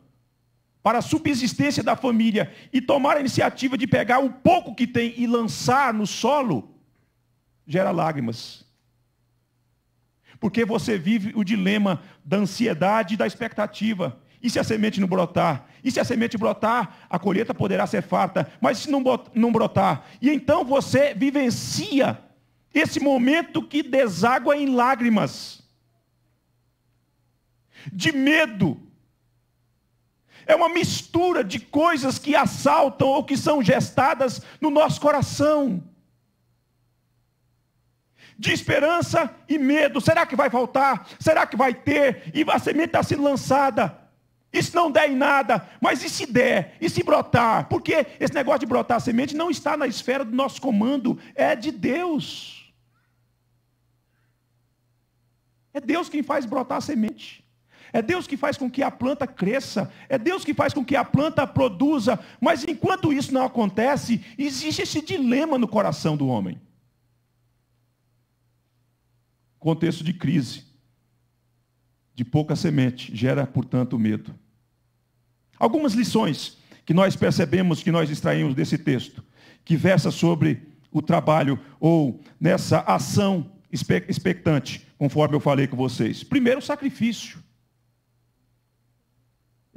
S1: para a subsistência da família e tomar a iniciativa de pegar o pouco que tem e lançar no solo, gera lágrimas. Porque você vive o dilema da ansiedade e da expectativa. E se a semente não brotar? E se a semente brotar, a colheita poderá ser farta. Mas se não, não brotar? E então você vivencia esse momento que deságua em lágrimas, de medo, é uma mistura de coisas que assaltam ou que são gestadas no nosso coração. De esperança e medo. Será que vai faltar? Será que vai ter? E a semente está sendo lançada. Isso não der em nada, mas e se der? E se brotar? Porque esse negócio de brotar semente não está na esfera do nosso comando, é de Deus. É Deus quem faz brotar a semente é Deus que faz com que a planta cresça, é Deus que faz com que a planta produza. Mas enquanto isso não acontece, existe esse dilema no coração do homem. Contexto de crise, de pouca semente, gera, portanto, medo. Algumas lições que nós percebemos, que nós extraímos desse texto, que versa sobre o trabalho ou nessa ação expectante, conforme eu falei com vocês. Primeiro, o sacrifício.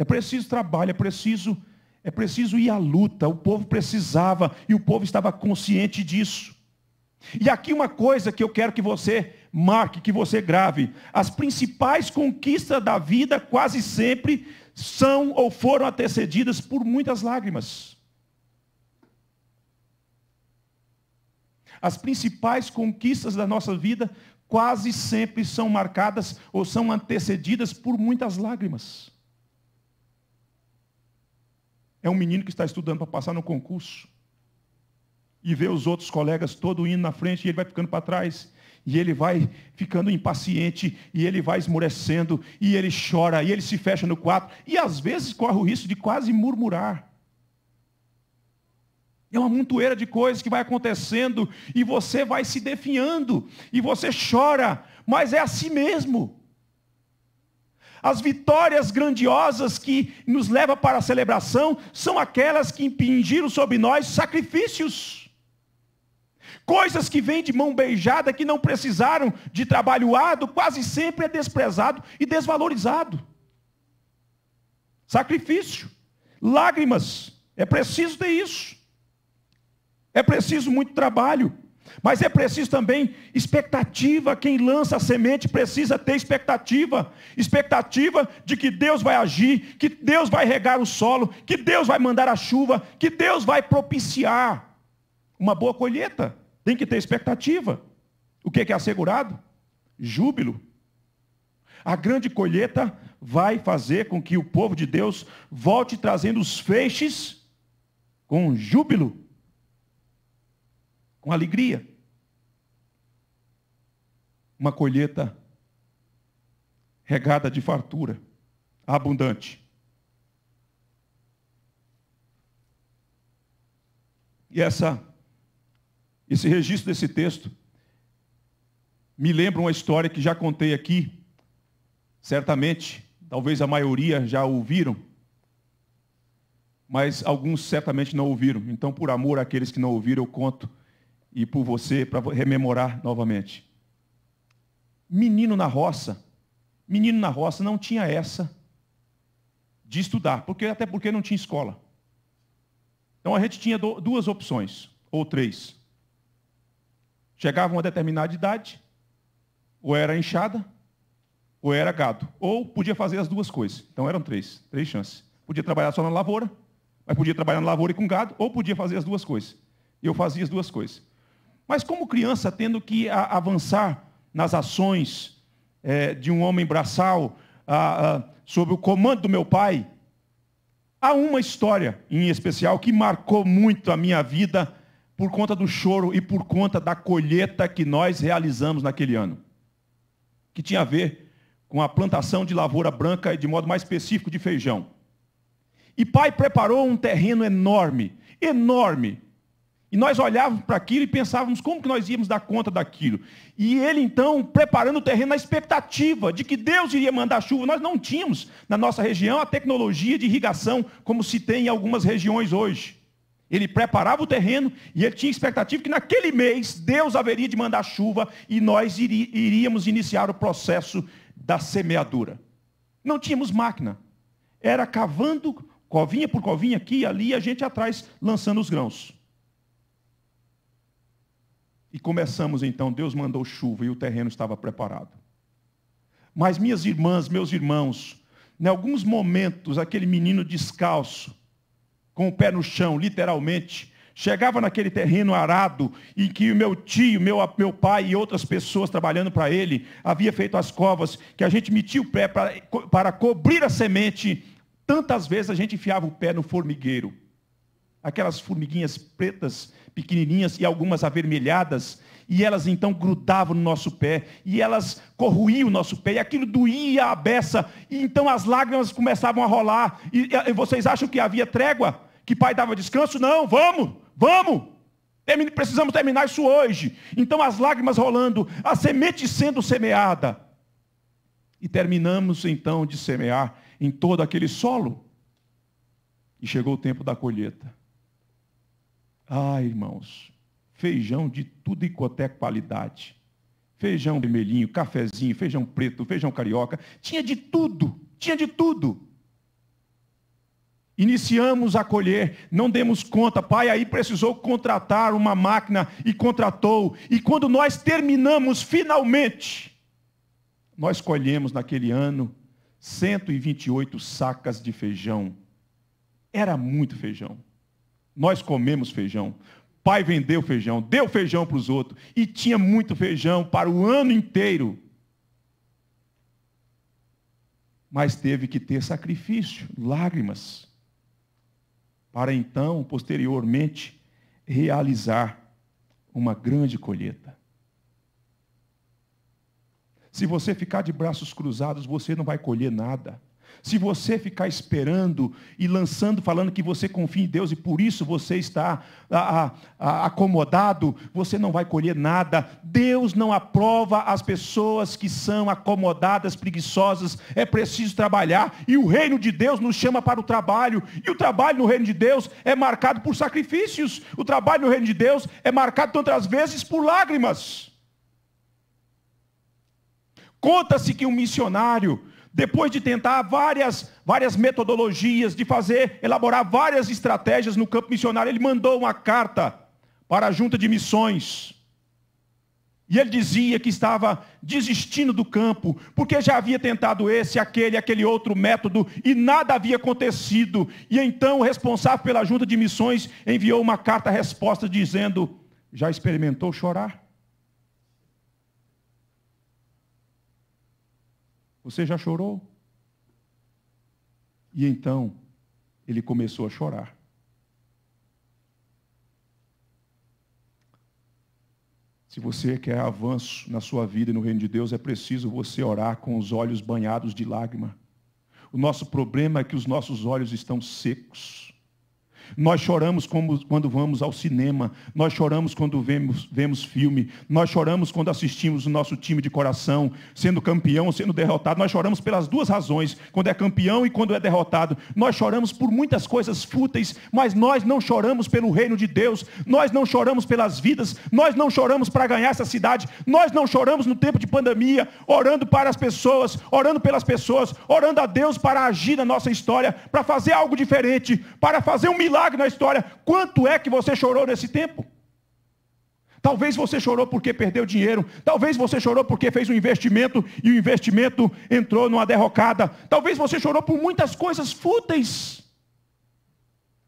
S1: É preciso trabalho, é preciso, é preciso ir à luta. O povo precisava e o povo estava consciente disso. E aqui uma coisa que eu quero que você marque, que você grave. As principais conquistas da vida quase sempre são ou foram antecedidas por muitas lágrimas. As principais conquistas da nossa vida quase sempre são marcadas ou são antecedidas por muitas lágrimas. É um menino que está estudando para passar no concurso e vê os outros colegas todo indo na frente e ele vai ficando para trás. E ele vai ficando impaciente, e ele vai esmorecendo, e ele chora, e ele se fecha no quarto, e às vezes corre o risco de quase murmurar. É uma montoeira de coisas que vai acontecendo, e você vai se definhando, e você chora, mas é assim mesmo. As vitórias grandiosas que nos levam para a celebração são aquelas que impingiram sobre nós sacrifícios. Coisas que vêm de mão beijada, que não precisaram de trabalho árduo, quase sempre é desprezado e desvalorizado. Sacrifício, lágrimas, é preciso ter isso. É preciso muito trabalho. Mas é preciso também expectativa. Quem lança a semente precisa ter expectativa. Expectativa de que Deus vai agir, que Deus vai regar o solo, que Deus vai mandar a chuva, que Deus vai propiciar uma boa colheita. Tem que ter expectativa. O que é, é assegurado? Júbilo. A grande colheita vai fazer com que o povo de Deus volte trazendo os feixes com júbilo com alegria. Uma colheita regada de fartura, abundante. E essa, esse registro desse texto me lembra uma história que já contei aqui, certamente, talvez a maioria já ouviram, mas alguns certamente não ouviram. Então, por amor àqueles que não ouviram, eu conto e por você para rememorar novamente. Menino na roça, menino na roça não tinha essa de estudar, porque até porque não tinha escola. Então a gente tinha duas opções ou três. Chegava uma determinada idade, ou era enxada, ou era gado, ou podia fazer as duas coisas. Então eram três, três chances. Podia trabalhar só na lavoura, mas podia trabalhar na lavoura e com gado, ou podia fazer as duas coisas. E eu fazia as duas coisas. Mas como criança, tendo que avançar nas ações é, de um homem braçal, a, a, sob o comando do meu pai, há uma história em especial que marcou muito a minha vida por conta do choro e por conta da colheita que nós realizamos naquele ano, que tinha a ver com a plantação de lavoura branca e, de modo mais específico, de feijão. E pai preparou um terreno enorme, enorme, e nós olhávamos para aquilo e pensávamos como que nós íamos dar conta daquilo. E ele então preparando o terreno na expectativa de que Deus iria mandar chuva. Nós não tínhamos na nossa região a tecnologia de irrigação como se tem em algumas regiões hoje. Ele preparava o terreno e ele tinha expectativa que naquele mês Deus haveria de mandar chuva e nós iríamos iniciar o processo da semeadura. Não tínhamos máquina. Era cavando covinha por covinha aqui e ali, a gente atrás lançando os grãos. E começamos então, Deus mandou chuva e o terreno estava preparado. Mas minhas irmãs, meus irmãos, em alguns momentos aquele menino descalço, com o pé no chão, literalmente, chegava naquele terreno arado em que o meu tio, meu, meu pai e outras pessoas trabalhando para ele havia feito as covas, que a gente metia o pé para, para cobrir a semente. Tantas vezes a gente enfiava o pé no formigueiro. Aquelas formiguinhas pretas pequenininhas e algumas avermelhadas, e elas então grudavam no nosso pé, e elas corroíam o nosso pé, e aquilo doía a beça, e então as lágrimas começavam a rolar, e, e vocês acham que havia trégua? Que pai dava descanso? Não, vamos, vamos! precisamos terminar isso hoje. Então as lágrimas rolando, a semente sendo semeada. E terminamos então de semear em todo aquele solo. E chegou o tempo da colheita. Ah, irmãos, feijão de tudo e quanto é qualidade. Feijão vermelhinho, cafezinho, feijão preto, feijão carioca, tinha de tudo, tinha de tudo. Iniciamos a colher, não demos conta, pai, aí precisou contratar uma máquina e contratou. E quando nós terminamos finalmente, nós colhemos naquele ano 128 sacas de feijão. Era muito feijão. Nós comemos feijão. Pai vendeu feijão, deu feijão para os outros. E tinha muito feijão para o ano inteiro. Mas teve que ter sacrifício, lágrimas. Para então, posteriormente, realizar uma grande colheita. Se você ficar de braços cruzados, você não vai colher nada. Se você ficar esperando e lançando, falando que você confia em Deus e por isso você está a, a, acomodado, você não vai colher nada. Deus não aprova as pessoas que são acomodadas, preguiçosas. É preciso trabalhar. E o reino de Deus nos chama para o trabalho. E o trabalho no reino de Deus é marcado por sacrifícios. O trabalho no reino de Deus é marcado tantas vezes por lágrimas. Conta-se que um missionário depois de tentar várias, várias metodologias, de fazer, elaborar várias estratégias no campo missionário, ele mandou uma carta para a junta de missões. E ele dizia que estava desistindo do campo, porque já havia tentado esse, aquele, aquele outro método e nada havia acontecido. E então o responsável pela junta de missões enviou uma carta-resposta dizendo: Já experimentou chorar? Você já chorou? E então ele começou a chorar. Se você quer avanço na sua vida e no reino de Deus, é preciso você orar com os olhos banhados de lágrima. O nosso problema é que os nossos olhos estão secos. Nós choramos quando vamos ao cinema, nós choramos quando vemos, vemos filme, nós choramos quando assistimos o nosso time de coração, sendo campeão ou sendo derrotado. Nós choramos pelas duas razões, quando é campeão e quando é derrotado. Nós choramos por muitas coisas fúteis, mas nós não choramos pelo reino de Deus, nós não choramos pelas vidas, nós não choramos para ganhar essa cidade, nós não choramos no tempo de pandemia, orando para as pessoas, orando pelas pessoas, orando a Deus para agir na nossa história, para fazer algo diferente, para fazer um milagre milagre na história. Quanto é que você chorou nesse tempo? Talvez você chorou porque perdeu dinheiro. Talvez você chorou porque fez um investimento e o investimento entrou numa derrocada. Talvez você chorou por muitas coisas fúteis.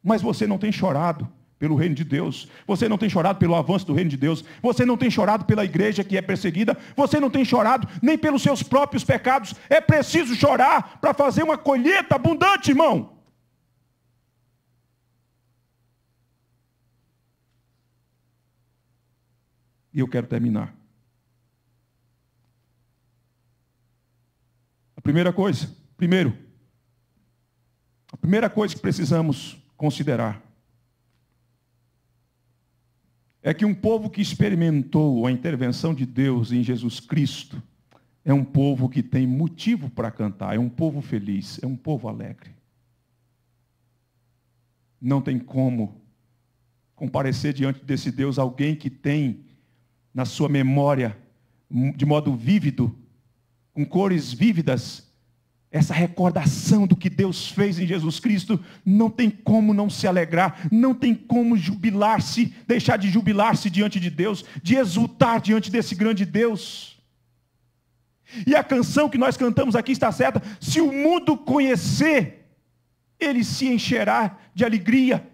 S1: Mas você não tem chorado pelo reino de Deus. Você não tem chorado pelo avanço do reino de Deus. Você não tem chorado pela igreja que é perseguida. Você não tem chorado nem pelos seus próprios pecados. É preciso chorar para fazer uma colheita abundante, irmão. E eu quero terminar. A primeira coisa, primeiro, a primeira coisa que precisamos considerar é que um povo que experimentou a intervenção de Deus em Jesus Cristo é um povo que tem motivo para cantar, é um povo feliz, é um povo alegre. Não tem como comparecer diante desse Deus alguém que tem na sua memória de modo vívido, com cores vívidas, essa recordação do que Deus fez em Jesus Cristo, não tem como não se alegrar, não tem como jubilar-se, deixar de jubilar-se diante de Deus, de exultar diante desse grande Deus. E a canção que nós cantamos aqui está certa: se o mundo conhecer, ele se encherá de alegria.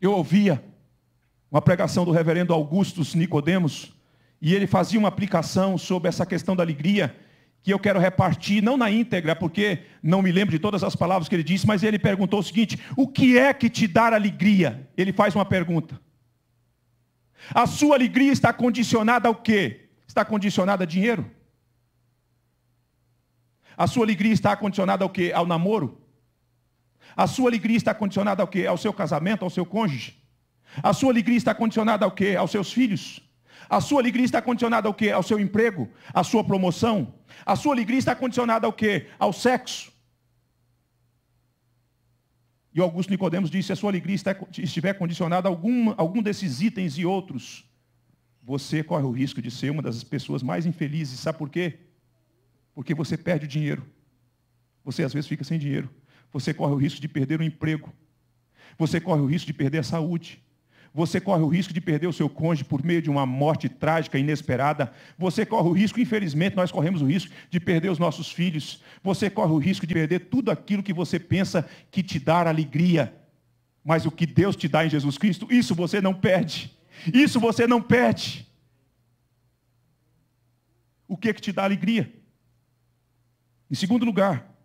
S1: Eu ouvia uma pregação do reverendo Augustus Nicodemos, e ele fazia uma aplicação sobre essa questão da alegria, que eu quero repartir, não na íntegra, porque não me lembro de todas as palavras que ele disse, mas ele perguntou o seguinte: o que é que te dá alegria? Ele faz uma pergunta. A sua alegria está condicionada ao quê? Está condicionada a dinheiro? A sua alegria está condicionada ao quê? Ao namoro? A sua alegria está condicionada ao quê? Ao seu casamento, ao seu cônjuge? A sua alegria está condicionada ao quê? Aos seus filhos? A sua alegria está condicionada ao quê? Ao seu emprego, à sua promoção? A sua alegria está condicionada ao quê? Ao sexo? E Augusto Nicodemos disse: se a sua alegria estiver condicionada a algum, algum desses itens e outros, você corre o risco de ser uma das pessoas mais infelizes. Sabe por quê? Porque você perde o dinheiro. Você às vezes fica sem dinheiro você corre o risco de perder o emprego, você corre o risco de perder a saúde, você corre o risco de perder o seu cônjuge por meio de uma morte trágica, inesperada. Você corre o risco, infelizmente, nós corremos o risco de perder os nossos filhos. Você corre o risco de perder tudo aquilo que você pensa que te dá alegria. Mas o que Deus te dá em Jesus Cristo, isso você não perde. Isso você não perde. O que é que te dá alegria? Em segundo lugar,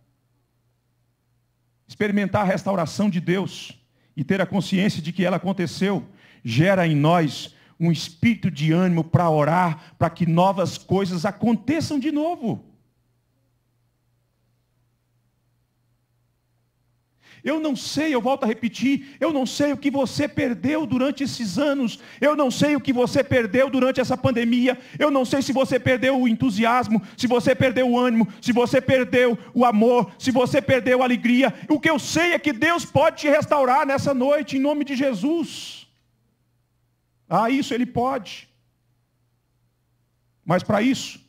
S1: Experimentar a restauração de Deus e ter a consciência de que ela aconteceu gera em nós um espírito de ânimo para orar, para que novas coisas aconteçam de novo. Eu não sei, eu volto a repetir, eu não sei o que você perdeu durante esses anos, eu não sei o que você perdeu durante essa pandemia, eu não sei se você perdeu o entusiasmo, se você perdeu o ânimo, se você perdeu o amor, se você perdeu a alegria. O que eu sei é que Deus pode te restaurar nessa noite, em nome de Jesus. Ah, isso Ele pode. Mas para isso,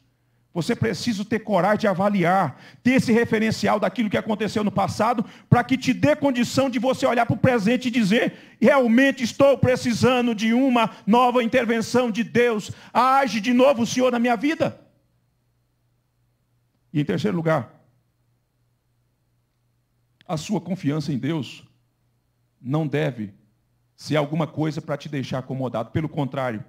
S1: você precisa ter coragem de avaliar, ter esse referencial daquilo que aconteceu no passado, para que te dê condição de você olhar para o presente e dizer: realmente estou precisando de uma nova intervenção de Deus. Age de novo o Senhor na minha vida. E em terceiro lugar, a sua confiança em Deus não deve ser alguma coisa para te deixar acomodado. Pelo contrário,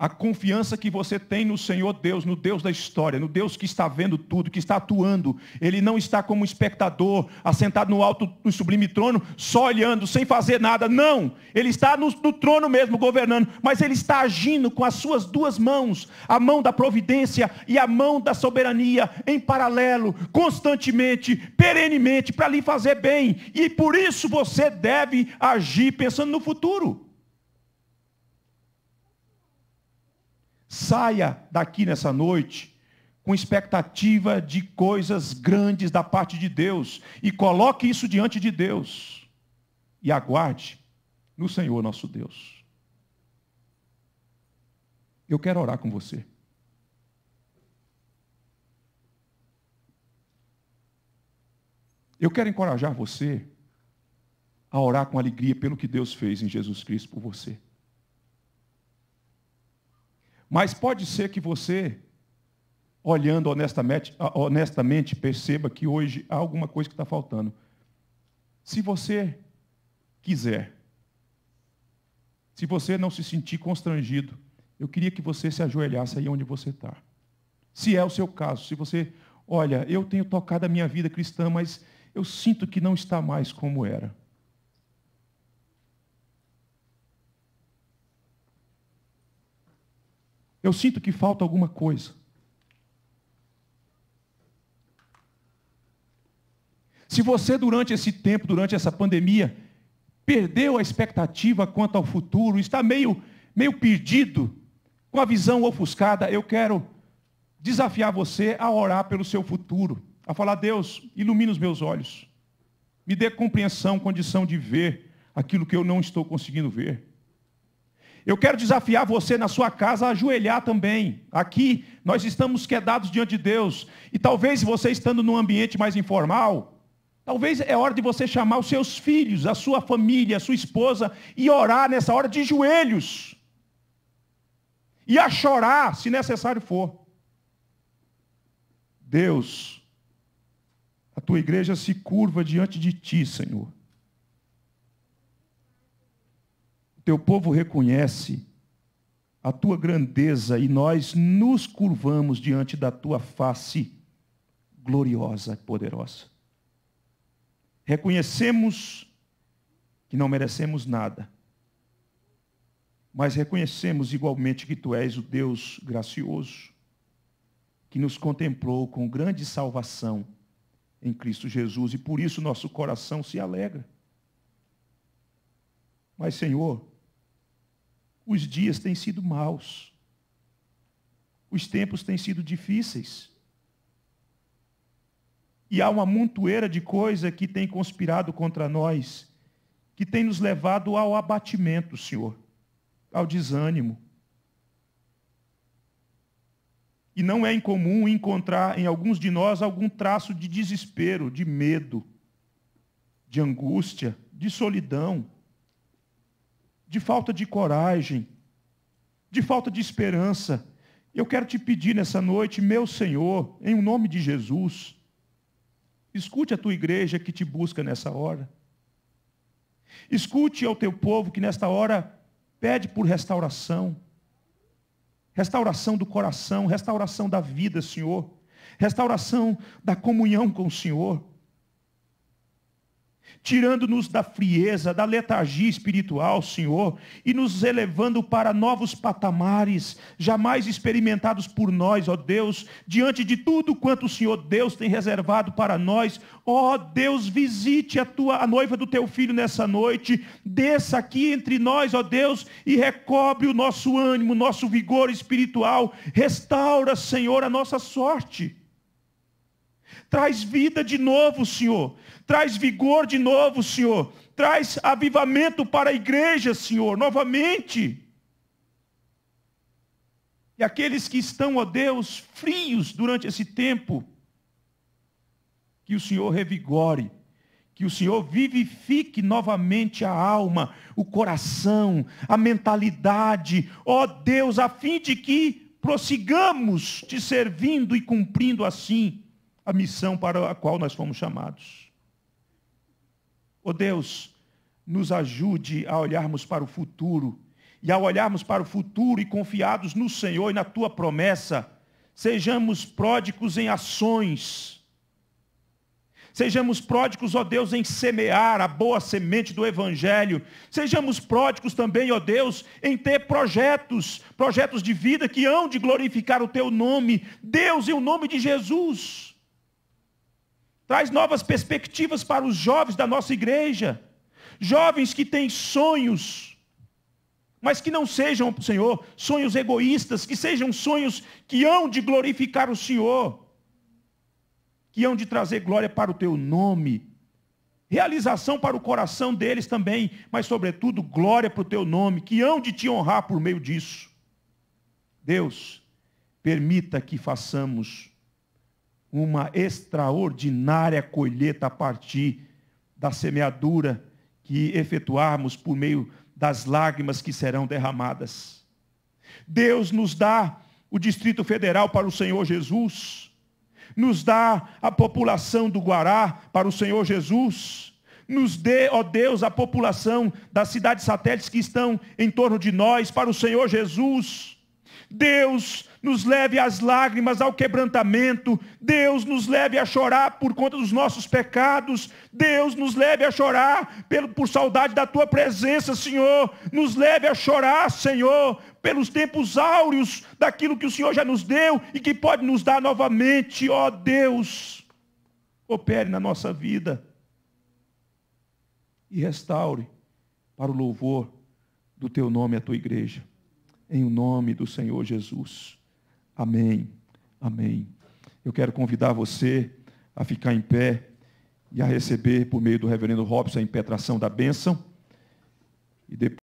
S1: a confiança que você tem no Senhor Deus, no Deus da história, no Deus que está vendo tudo, que está atuando. Ele não está como espectador, assentado no alto do sublime trono, só olhando, sem fazer nada. Não! Ele está no, no trono mesmo, governando, mas ele está agindo com as suas duas mãos, a mão da providência e a mão da soberania, em paralelo, constantemente, perenemente, para lhe fazer bem. E por isso você deve agir pensando no futuro. Saia daqui nessa noite com expectativa de coisas grandes da parte de Deus e coloque isso diante de Deus e aguarde no Senhor nosso Deus. Eu quero orar com você. Eu quero encorajar você a orar com alegria pelo que Deus fez em Jesus Cristo por você. Mas pode ser que você, olhando honestamente, ah, honestamente perceba que hoje há alguma coisa que está faltando. Se você quiser, se você não se sentir constrangido, eu queria que você se ajoelhasse aí onde você está. Se é o seu caso, se você, olha, eu tenho tocado a minha vida cristã, mas eu sinto que não está mais como era. Eu sinto que falta alguma coisa. Se você, durante esse tempo, durante essa pandemia, perdeu a expectativa quanto ao futuro, está meio, meio perdido, com a visão ofuscada, eu quero desafiar você a orar pelo seu futuro, a falar: Deus, ilumina os meus olhos, me dê compreensão, condição de ver aquilo que eu não estou conseguindo ver. Eu quero desafiar você na sua casa a ajoelhar também. Aqui nós estamos quedados diante de Deus. E talvez você estando num ambiente mais informal, talvez é hora de você chamar os seus filhos, a sua família, a sua esposa e orar nessa hora de joelhos. E a chorar, se necessário for. Deus, a tua igreja se curva diante de ti, Senhor. teu povo reconhece a tua grandeza e nós nos curvamos diante da tua face gloriosa e poderosa. Reconhecemos que não merecemos nada, mas reconhecemos igualmente que tu és o Deus gracioso, que nos contemplou com grande salvação em Cristo Jesus e por isso nosso coração se alegra. Mas, Senhor, os dias têm sido maus. Os tempos têm sido difíceis. E há uma montoeira de coisa que tem conspirado contra nós, que tem nos levado ao abatimento, Senhor, ao desânimo. E não é incomum encontrar em alguns de nós algum traço de desespero, de medo, de angústia, de solidão de falta de coragem, de falta de esperança. Eu quero te pedir nessa noite, meu Senhor, em nome de Jesus, escute a tua igreja que te busca nessa hora. Escute ao teu povo que nesta hora pede por restauração. Restauração do coração, restauração da vida, Senhor. Restauração da comunhão com o Senhor tirando-nos da frieza, da letargia espiritual, Senhor, e nos elevando para novos patamares jamais experimentados por nós, ó Deus, diante de tudo quanto o Senhor Deus tem reservado para nós. Ó Deus, visite a tua a noiva do teu filho nessa noite, desça aqui entre nós, ó Deus, e recobre o nosso ânimo, nosso vigor espiritual, restaura, Senhor, a nossa sorte. Traz vida de novo, Senhor. Traz vigor de novo, Senhor. Traz avivamento para a igreja, Senhor, novamente. E aqueles que estão, ó Deus, frios durante esse tempo, que o Senhor revigore, que o Senhor vivifique novamente a alma, o coração, a mentalidade, ó Deus, a fim de que prossigamos te servindo e cumprindo assim a missão para a qual nós fomos chamados. Oh Deus, nos ajude a olharmos para o futuro e ao olharmos para o futuro e confiados no Senhor e na tua promessa, sejamos pródicos em ações. Sejamos pródicos, ó Deus, em semear a boa semente do Evangelho. Sejamos pródicos também, ó Deus, em ter projetos, projetos de vida que hão de glorificar o Teu nome, Deus, e o nome de Jesus traz novas perspectivas para os jovens da nossa igreja. Jovens que têm sonhos, mas que não sejam, Senhor, sonhos egoístas, que sejam sonhos que hão de glorificar o Senhor, que hão de trazer glória para o teu nome, realização para o coração deles também, mas, sobretudo, glória para o teu nome, que hão de te honrar por meio disso. Deus, permita que façamos uma extraordinária colheita a partir da semeadura que efetuarmos por meio das lágrimas que serão derramadas. Deus nos dá o Distrito Federal para o Senhor Jesus, nos dá a população do Guará para o Senhor Jesus, nos dê, ó Deus, a população das cidades satélites que estão em torno de nós para o Senhor Jesus Deus nos leve às lágrimas, ao quebrantamento, Deus nos leve a chorar por conta dos nossos pecados, Deus nos leve a chorar por saudade da tua presença, Senhor, nos leve a chorar, Senhor, pelos tempos áureos daquilo que o Senhor já nos deu e que pode nos dar novamente, ó oh, Deus, opere na nossa vida e restaure para o louvor do teu nome a tua igreja em nome do Senhor Jesus. Amém. Amém. Eu quero convidar você a ficar em pé e a receber, por meio do reverendo Robson, a impetração da bênção. E depois